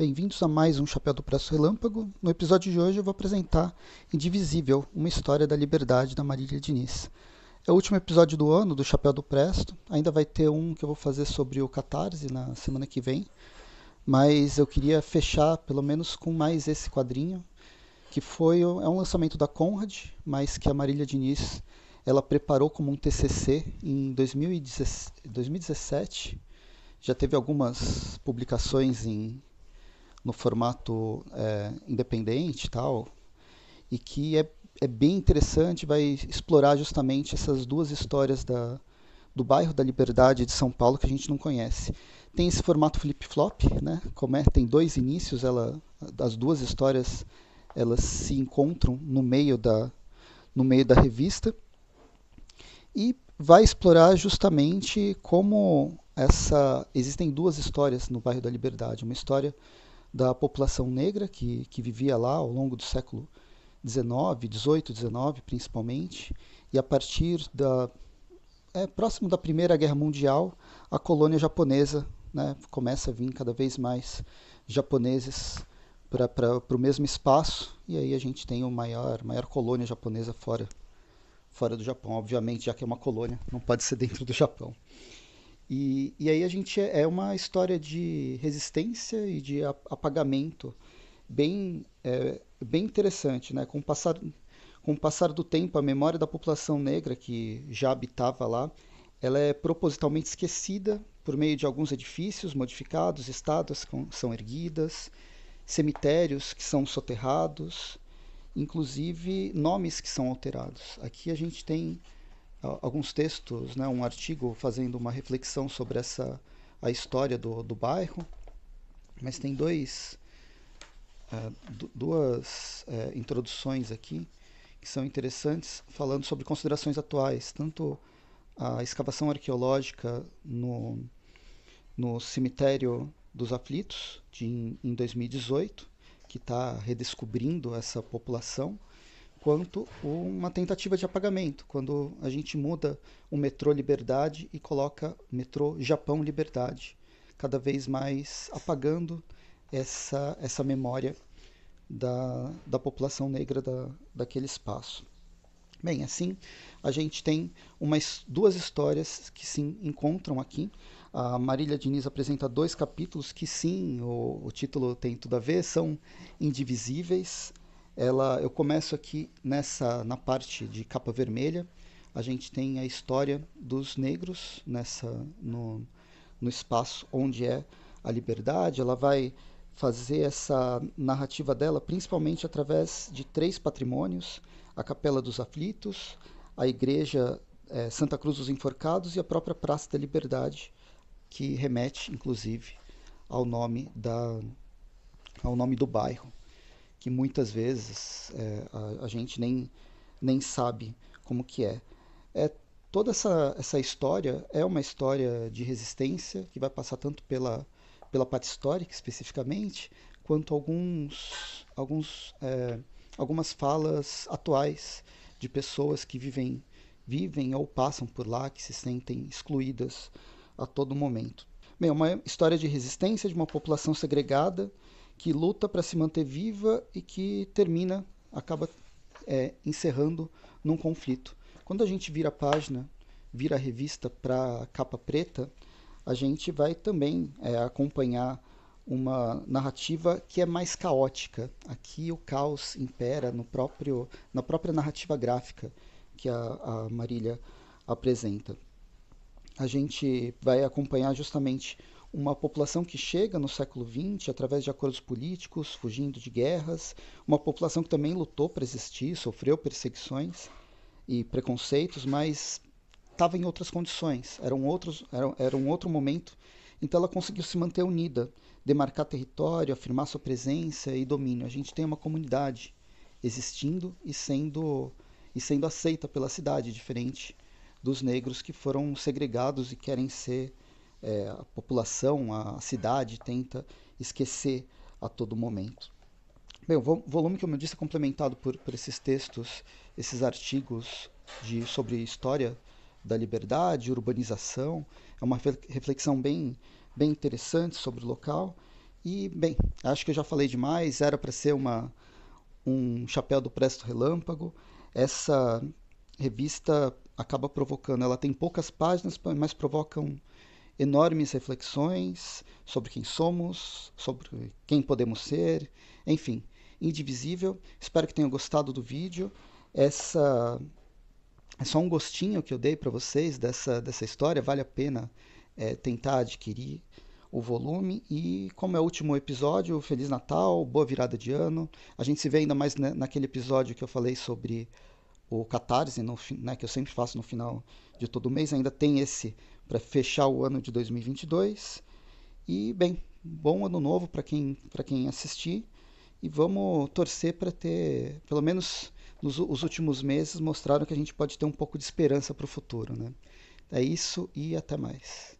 Bem-vindos a mais um Chapéu do Preço Relâmpago. No episódio de hoje eu vou apresentar Indivisível, uma história da liberdade da Marília Diniz. É o último episódio do ano do Chapéu do Presto. Ainda vai ter um que eu vou fazer sobre o Catarse na semana que vem. Mas eu queria fechar pelo menos com mais esse quadrinho, que foi é um lançamento da Conrad, mas que a Marília Diniz ela preparou como um TCC em 2017. Já teve algumas publicações em no formato é, independente e tal, e que é, é bem interessante, vai explorar justamente essas duas histórias da, do bairro da Liberdade de São Paulo que a gente não conhece. Tem esse formato flip-flop, né? Como é, tem dois inícios, ela, as duas histórias elas se encontram no meio da, no meio da revista e vai explorar justamente como essa existem duas histórias no bairro da Liberdade, uma história da população negra que, que vivia lá ao longo do século XIX, XVIII, XIX principalmente, e a partir da é, próximo da Primeira Guerra Mundial, a colônia japonesa né, começa a vir cada vez mais japoneses para o mesmo espaço, e aí a gente tem a maior, maior colônia japonesa fora, fora do Japão, obviamente, já que é uma colônia, não pode ser dentro do Japão. E, e aí a gente é, é uma história de resistência e de apagamento bem, é, bem interessante, né? Com o, passar, com o passar do tempo, a memória da população negra que já habitava lá, ela é propositalmente esquecida por meio de alguns edifícios modificados, estátuas que são erguidas, cemitérios que são soterrados, inclusive nomes que são alterados. Aqui a gente tem alguns textos, né, um artigo fazendo uma reflexão sobre essa a história do, do bairro, mas tem dois, eh, duas eh, introduções aqui que são interessantes, falando sobre considerações atuais, tanto a escavação arqueológica no, no cemitério dos aflitos de, em 2018, que está redescobrindo essa população quanto uma tentativa de apagamento, quando a gente muda o metrô Liberdade e coloca metrô Japão Liberdade, cada vez mais apagando essa, essa memória da, da população negra da, daquele espaço. Bem, assim a gente tem umas duas histórias que se encontram aqui. A Marília Diniz apresenta dois capítulos que sim, o, o título tem tudo a ver, são indivisíveis. Ela, eu começo aqui nessa na parte de capa vermelha. A gente tem a história dos negros nessa no, no espaço onde é a liberdade. Ela vai fazer essa narrativa dela principalmente através de três patrimônios: a Capela dos Aflitos, a Igreja é, Santa Cruz dos Enforcados e a própria Praça da Liberdade, que remete, inclusive, ao nome da ao nome do bairro que muitas vezes é, a, a, gente nem, nem sabe como que é. é toda essa, essa história é uma história de resistência que vai passar tanto pela, pela parte histórica especificamente, quanto alguns, alguns, é, algumas falas atuais de pessoas que vivem, vivem ou passam por lá, que se sentem excluídas a todo momento. Bem, é uma história de resistência de uma população segregada que luta para se manter viva e que termina, acaba é, encerrando num conflito. Quando a gente vira a página, vira a revista para capa preta, a gente vai também é, acompanhar uma narrativa que é mais caótica. Aqui o caos impera no próprio, na própria narrativa gráfica que a, a Marília apresenta. A gente vai acompanhar justamente uma população que chega no século XX através de acordos políticos, fugindo de guerras, uma população que também lutou para existir, sofreu perseguições e preconceitos, mas estava em outras condições, era um, outros, era, era um outro momento, então ela conseguiu se manter unida, demarcar território, afirmar sua presença e domínio. A gente tem uma comunidade existindo e sendo, e sendo aceita pela cidade, diferente dos negros que foram segregados e querem ser é, a população, a cidade tenta esquecer a todo momento. Bem, o volume, como eu disse, é complementado por, por esses textos, esses artigos de, sobre história da liberdade, urbanização. É uma reflexão bem, bem interessante sobre o local. E, bem, acho que eu já falei demais. Era para ser uma, um chapéu do Presto Relâmpago. Essa revista acaba provocando. Ela tem poucas páginas, mas provocam enormes reflexões sobre quem somos, sobre quem podemos ser, enfim, indivisível. Espero que tenham gostado do vídeo. Essa é só um gostinho que eu dei para vocês dessa, dessa história. Vale a pena é, tentar adquirir o volume. E como é o último episódio, Feliz Natal, boa virada de ano. A gente se vê ainda mais naquele episódio que eu falei sobre o Catarse, no, né, que eu sempre faço no final de todo mês, ainda tem esse para fechar o ano de 2022. E, bem, bom ano novo para quem, quem assistir e vamos torcer para ter, pelo menos nos os últimos meses, mostraram que a gente pode ter um pouco de esperança para o futuro. Né? É isso e até mais.